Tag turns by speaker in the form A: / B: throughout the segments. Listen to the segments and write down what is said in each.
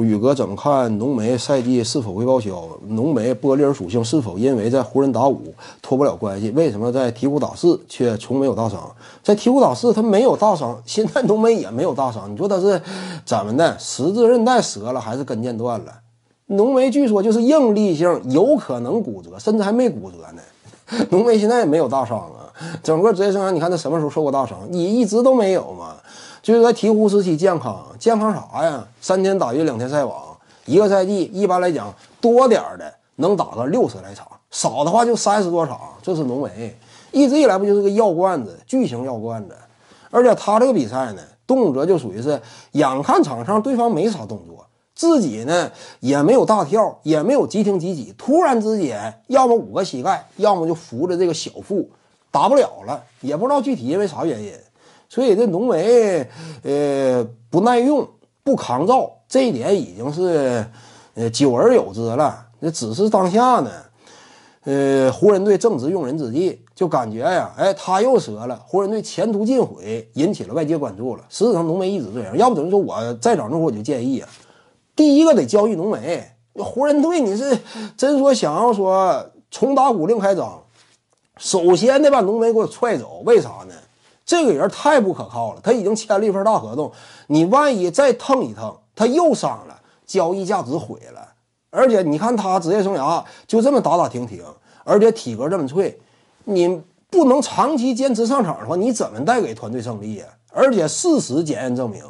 A: 宇哥，怎么看浓眉赛季是否会报销？浓眉波利尔属性是否因为在湖人打五脱不了关系？为什么在鹈鹕打四却从没有大伤？在鹈鹕打四他没有大伤，现在浓眉也没有大伤。你说他是怎么的？十字韧带折了还是跟腱断了？浓眉据说就是应力性有可能骨折，甚至还没骨折呢。浓眉现在也没有大伤啊！整个职业生涯你看他什么时候受过大伤？你一直都没有吗？就是在鹈鹕时期，健康健康啥呀？三天打鱼两天晒网，一个赛季一般来讲多点的能打个六十来场，少的话就三十多场。这是浓眉，一直以来不就是个药罐子，巨型药罐子。而且他这个比赛呢，动辄就属于是眼看场上对方没啥动作，自己呢也没有大跳，也没有急停急起，突然之间要么五个膝盖，要么就扶着这个小腹，打不了了，也不知道具体因为啥原因。所以这浓眉，呃，不耐用，不抗造，这一点已经是，呃，久而有之了。那只是当下呢，呃，湖人队正值用人之际，就感觉呀，哎，他又折了，湖人队前途尽毁，引起了外界关注了。实质上，浓眉一直这样。要不等于说，我再找那会，我就建议啊，第一个得交易浓眉。湖人队你是真说想要说重打鼓另开张，首先得把浓眉给我踹走。为啥呢？这个人太不可靠了，他已经签了一份大合同，你万一再蹭一蹭，他又伤了，交易价值毁了。而且你看他职业生涯就这么打打停停，而且体格这么脆，你不能长期坚持上场的话，你怎么带给团队胜利啊？而且事实检验证明，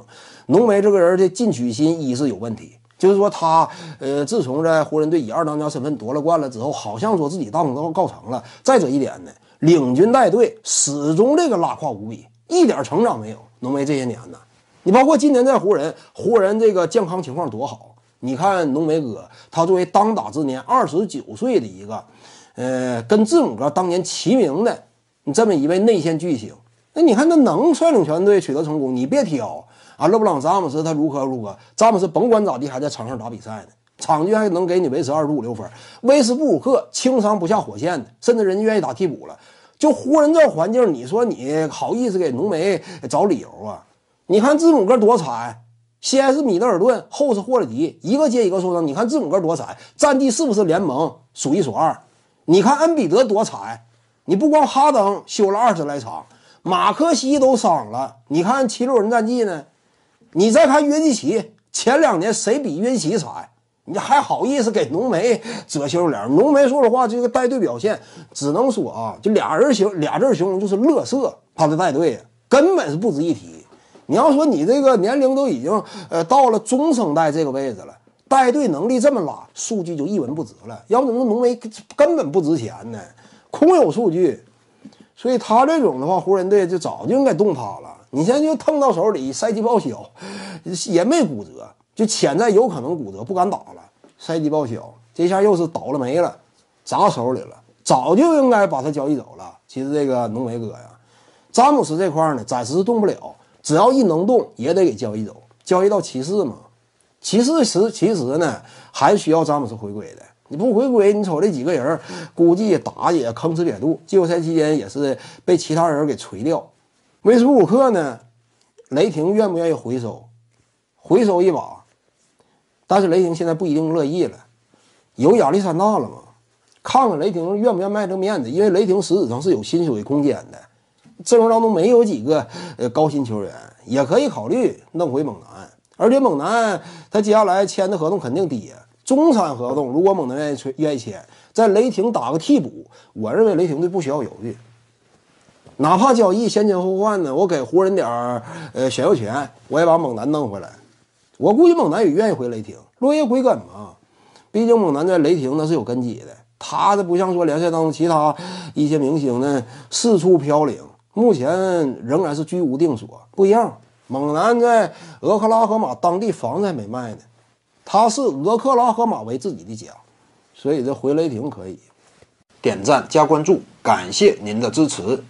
A: 浓眉这个人的进取心一是有问题，就是说他呃，自从在湖人队以二当家身份夺了冠了之后，好像说自己大功告告成了。再者一点呢。领军带队始终这个拉胯无比，一点成长没有。浓眉这些年呢，你包括今年在湖人，湖人这个健康情况多好。你看浓眉哥，他作为当打之年二十九岁的一个，呃，跟字母哥当年齐名的，你这么一位内线巨星，那你看他能率领全队取得成功？你别挑啊，勒布朗·詹姆斯他如何如何，詹姆斯甭管咋地还在场上打比赛呢。场均还能给你维持二五六分，威斯布鲁克轻伤不下火线的，甚至人家愿意打替补了。就湖人这环境，你说你好意思给浓眉找理由啊？你看字母哥多惨，先是米德尔顿，后是霍勒迪，一个接一个受伤。你看字母哥多惨，战绩是不是联盟数一数二？你看恩比德多惨，你不光哈登休了二十来场，马克西都伤了。你看七六人战绩呢？你再看约基奇，前两年谁比约基奇惨？你还好意思给浓眉遮羞脸？浓眉说实话，这个带队表现只能说啊，就俩人形俩字形容就是“乐色”，他的带队根本是不值一提。你要说你这个年龄都已经呃到了中生代这个位置了，带队能力这么拉，数据就一文不值了。要不怎么浓眉根本不值钱呢？空有数据。所以他这种的话，湖人队就早就应该动他了。你现在就碰到手里赛季报销，也没骨折。就潜在有可能骨折，不敢打了，赛季报销。这下又是倒了霉了，砸手里了。早就应该把他交易走了。其实这个浓眉哥呀，詹姆斯这块呢，暂时是动不了。只要一能动，也得给交易走。交易到骑士嘛，骑士实其实呢，还需要詹姆斯回归的。你不回归，你瞅这几个人估计打也坑吃瘪肚。季后赛期间也是被其他人给锤掉。威斯布鲁克呢，雷霆愿不愿意回收？回收一把。但是雷霆现在不一定乐意了，有亚历山大了吗？看看雷霆愿不愿卖这面子，因为雷霆实质上是有薪水空间的，阵容当中没有几个呃高薪球员，也可以考虑弄回猛男。而且猛男他接下来签的合同肯定低，中产合同。如果猛男愿意吹愿意签，在雷霆打个替补，我认为雷霆队不需要犹豫，哪怕交易先签后换呢，我给湖人点儿呃选秀权，我也把猛男弄回来。我估计猛男也愿意回雷霆，落叶归根嘛。毕竟猛男在雷霆那是有根基的，他这不像说联赛当中其他一些明星呢四处飘零，目前仍然是居无定所。不一样，猛男在俄克拉荷马当地房子还没卖呢，他视俄克拉荷马为自己的家，所以这回雷霆可以点赞加关注，感谢您的支持。